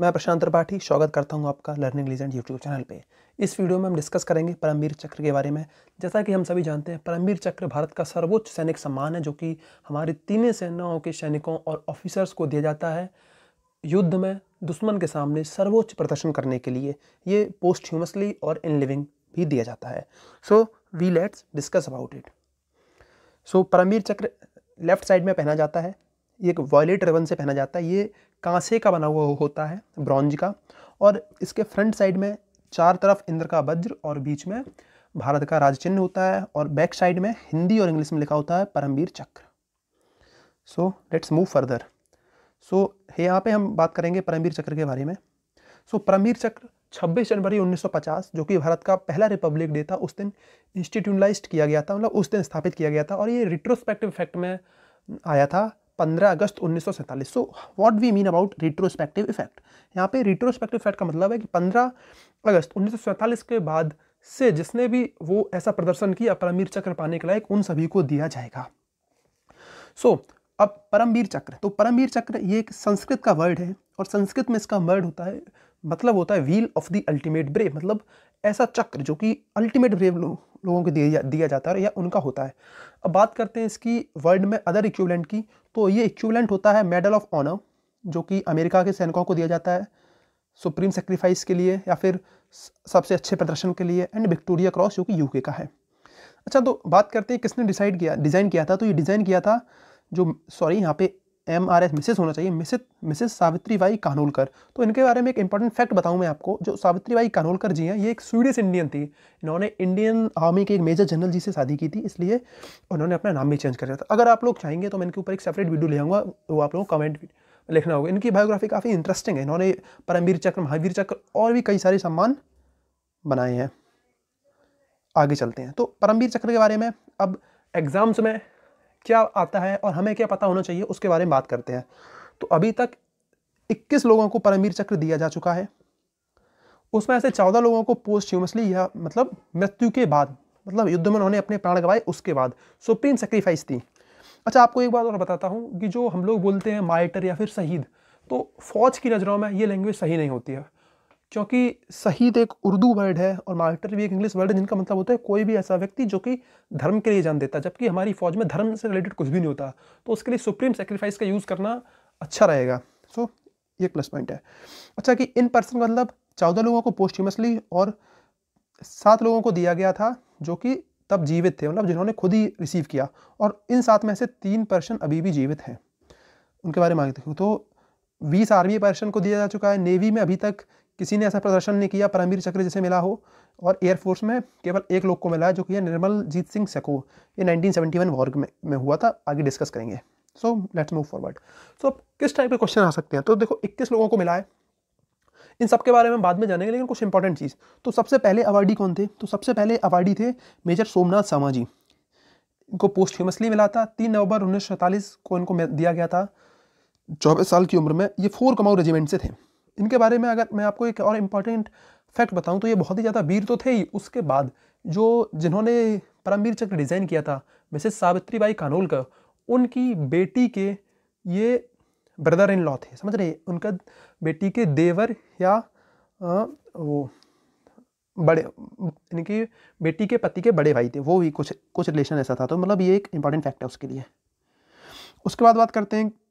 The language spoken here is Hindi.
मैं प्रशांत त्रिपाठी स्वागत करता हूं आपका लर्निंग लीजेंड यूट्यूब चैनल पे इस वीडियो में हम डिस्कस करेंगे परमवीर चक्र के बारे में जैसा कि हम सभी जानते हैं परमवीर चक्र भारत का सर्वोच्च सैनिक सम्मान है जो कि हमारी तीनों सेनाओं के सैनिकों और ऑफिसर्स को दिया जाता है युद्ध में दुश्मन के सामने सर्वोच्च प्रदर्शन करने के लिए ये पोस्ट ह्यूमसली और इन लिविंग भी दिया जाता है so we let's discuss about it so Paramvir Chakra left side में पहना जाता है ये एक वॉयलेट रवन से पहना जाता है ये कांसे का बना हुआ होता है ब्रॉन्ज का और इसके फ्रंट साइड में चार तरफ इंद्र का वज्र और बीच में भारत का राजचिन्ह होता है और बैक साइड में हिंदी और इंग्लिश में लिखा होता है Paramvir Chakra so let's move further so यहाँ पे हम बात करेंगे परमवीर चक्र के बारे में सो so, परमवीर चक्र 26 जनवरी 1950 जो कि भारत का पहला रिपब्लिक डे था उस दिन इंस्टीट्यूटलाइज किया गया था मतलब उस दिन स्थापित किया गया था और ये रिट्रोस्पेक्टिव इफेक्ट में आया था पंद्रह अगस्त उन्नीस सौ सैंतालीस so what we mean about retrospective effect यहाँ पे रिट्रोस्पेक्टिव इफेक्ट का मतलब है कि पंद्रह अगस्त उन्नीस सौ सैंतालीस के बाद से जिसने भी वो ऐसा प्रदर्शन किया परमवीर चक्र पाने के लायक उन सभी को दिया जाएगा सो so, अब परमवीर चक्र तो परमवीर चक्र ये एक संस्कृत का वर्ड है और संस्कृत में इसका वर्ड होता है मतलब होता है wheel of the ultimate brave मतलब ऐसा चक्र जो कि अल्टीमेट ब्रेव लोग लोगों को दिया दिया जाता है या उनका होता है अब बात करते हैं इसकी वर्ल्ड में अदर इक्विवेलेंट की तो ये इक्विवेलेंट होता है मेडल ऑफ ऑनर जो कि अमेरिका के सैनिकों को दिया जाता है सुप्रीम सेक्रीफाइस के लिए या फिर सबसे अच्छे प्रदर्शन के लिए एंड विक्टोरिया क्रॉस जो कि यूके का है अच्छा तो बात करते हैं किसने डिसाइड किया डिज़ाइन किया था तो ये डिज़ाइन किया था जो सॉरी यहाँ पे एम आर एस मिसेस होना चाहिए मिसेस मिसेस सावित्री बाई कानोलकर तो इनके बारे में एक इंपॉर्टेंट फैक्ट बताऊं मैं आपको जो सावित्री बाई कानोलकर जी हैं ये एक स्वीडिश इंडियन थी इन्होंने इंडियन आर्मी के एक मेजर जनरल जी से शादी की थी इसलिए उन्होंने अपना नाम भी चेंज कर दिया था अगर आप लोग चाहेंगे तो मैं इनके ऊपर एक सेपरेट वीडियो ले आऊँगा वो आप लोगों को कमेंट लिखना होगा इनकी बायोग्राफी काफ़ी इंटरेस्टिंग है इन्होंने परमवीर चक्र महावीर चक्र और भी कई सारे सम्मान बनाए हैं आगे चलते हैं तो परमवीर चक्र के बारे में अब एग्ज़ाम्स में क्या आता है और हमें क्या पता होना चाहिए उसके बारे में बात करते हैं तो अभी तक 21 लोगों को परमवीर चक्र दिया जा चुका है उसमें ऐसे 14 लोगों को पोस्ट ह्यूमसली या मतलब मृत्यु के बाद मतलब युद्ध में उन्होंने अपने प्राण गवाए उसके बाद सुप्रीम सेक्रीफाइस थी अच्छा आपको एक बात और बताता हूँ कि जो हम लोग बोलते हैं माइटर या फिर शहीद तो फौज की नज़रों में ये लैंग्वेज सही नहीं होती है क्योंकि शहीद एक उर्दू वर्ड है और मार्टर भी एक इंग्लिश वर्ड है जिनका मतलब होता है कोई भी ऐसा व्यक्ति जो कि धर्म के लिए जान देता है जबकि हमारी फौज में धर्म से रिलेटेड कुछ भी नहीं होता तो उसके लिए सुप्रीम सेक्रीफाइस का यूज़ करना अच्छा रहेगा सो ये प्लस पॉइंट है अच्छा कि इन पर्सन मतलब चौदह लोगों को पोस्ट्यूमसली और सात लोगों को दिया गया था जो कि तब जीवित थे मतलब जिन्होंने खुद ही रिसीव किया और इन सात में से तीन पर्सन अभी भी जीवित हैं उनके बारे में मांगते देखूँ तो बीस आर्मी पर्सन को दिया जा चुका है नेवी में अभी तक किसी ने ऐसा प्रदर्शन नहीं किया परमवीर चक्र जिसे मिला हो और एयरफोर्स में केवल एक लोग को मिला है जो कि है निर्मल जीत सिंह सेको ये 1971 वॉर में, में हुआ था आगे डिस्कस करेंगे so let's move forward so अब किस टाइप के क्वेश्चन आ सकते हैं तो देखो इक्कीस लोगों को मिला है इन सब के बारे में बाद में जानेंगे लेकिन कुछ इंपॉर्टेंट चीज़ तो सबसे पहले अवार्डी कौन थे तो सबसे पहले अवार्डी थे मेजर सोमनाथ सामा जी इनको पोस्ट ह्यूमसली मिला था तीन नवंबर उन्नीस को इनको दिया गया था चौबीस साल की उम्र में ये फोर कमाऊ रेजिमेंट से थे इनके बारे में अगर मैं आपको एक और इम्पॉर्टेंट फैक्ट बताऊं तो ये बहुत ही ज़्यादा वीर तो थे ही उसके बाद जो जिन्होंने परमवीर चक्र डिज़ाइन किया था मिसेज सावित्री बाई कानोलकर उनकी बेटी के ये ब्रदर इन लॉ थे समझ रहे उनका बेटी के देवर या आ, वो बड़े इनकी बेटी के पति के बड़े भाई थे वो भी कुछ कुछ रिलेशन ऐसा था तो मतलब ये एक इम्पॉर्टेंट फैक्ट है उसके लिए उसके बाद बात करते हैं